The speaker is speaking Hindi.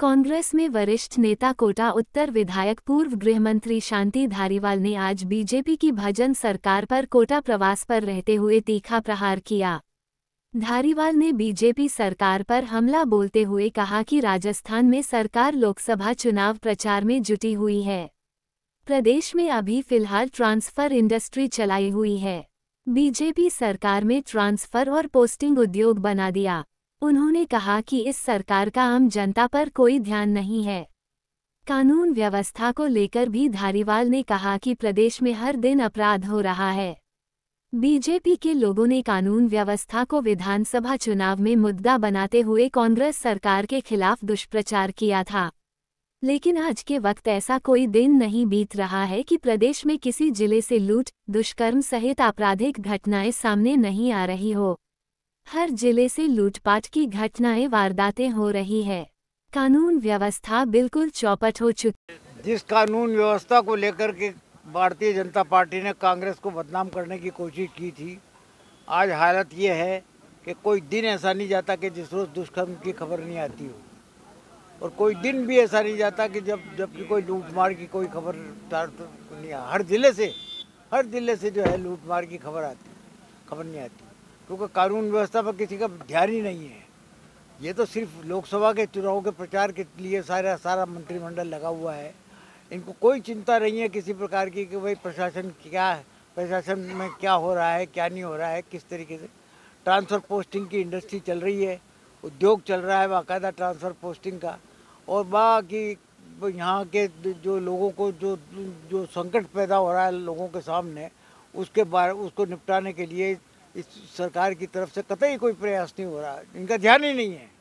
कांग्रेस में वरिष्ठ नेता कोटा उत्तर विधायक पूर्व गृहमंत्री शांति धारीवाल ने आज बीजेपी की भजन सरकार पर कोटा प्रवास पर रहते हुए तीखा प्रहार किया धारीवाल ने बीजेपी सरकार पर हमला बोलते हुए कहा कि राजस्थान में सरकार लोकसभा चुनाव प्रचार में जुटी हुई है प्रदेश में अभी फिलहाल ट्रांसफर इंडस्ट्री चलाई हुई है बीजेपी सरकार में ट्रांसफर और पोस्टिंग उद्योग बना दिया उन्होंने कहा कि इस सरकार का आम जनता पर कोई ध्यान नहीं है कानून व्यवस्था को लेकर भी धारीवाल ने कहा कि प्रदेश में हर दिन अपराध हो रहा है बीजेपी के लोगों ने कानून व्यवस्था को विधानसभा चुनाव में मुद्दा बनाते हुए कांग्रेस सरकार के खिलाफ दुष्प्रचार किया था लेकिन आज के वक्त ऐसा कोई दिन नहीं बीत रहा है कि प्रदेश में किसी जिले से लूट दुष्कर्म सहित आपराधिक घटनाएं सामने नहीं आ रही हो हर जिले से लूटपाट की घटनाएं वारदातें हो रही है कानून व्यवस्था बिल्कुल चौपट हो चुकी जिस कानून व्यवस्था को लेकर के भारतीय जनता पार्टी ने कांग्रेस को बदनाम करने की कोशिश की थी आज हालत ये है कि कोई दिन ऐसा नहीं जाता कि जिस रोज़ दुष्कर्म की खबर नहीं आती हो और कोई दिन भी ऐसा नहीं जाता कि जब जबकि कोई लूटमार की कोई खबर तो नहीं हर जिले से हर जिले से जो है लूटमार की खबर आती खबर नहीं आती क्योंकि कानून व्यवस्था पर किसी का ध्यान ही नहीं है ये तो सिर्फ लोकसभा के चुनाव के प्रचार के लिए सारा सारा मंत्रिमंडल लगा हुआ है इनको कोई चिंता नहीं है किसी प्रकार की कि भाई प्रशासन क्या प्रशासन में क्या हो रहा है क्या नहीं हो रहा है किस तरीके से ट्रांसफ़र पोस्टिंग की इंडस्ट्री चल रही है उद्योग चल रहा है बाकायदा ट्रांसफ़र पोस्टिंग का और बाकी यहाँ के जो लोगों को जो जो संकट पैदा हो रहा है लोगों के सामने उसके बारे उसको निपटाने के लिए इस सरकार की तरफ से कतई कोई प्रयास नहीं हो रहा इनका ध्यान ही नहीं है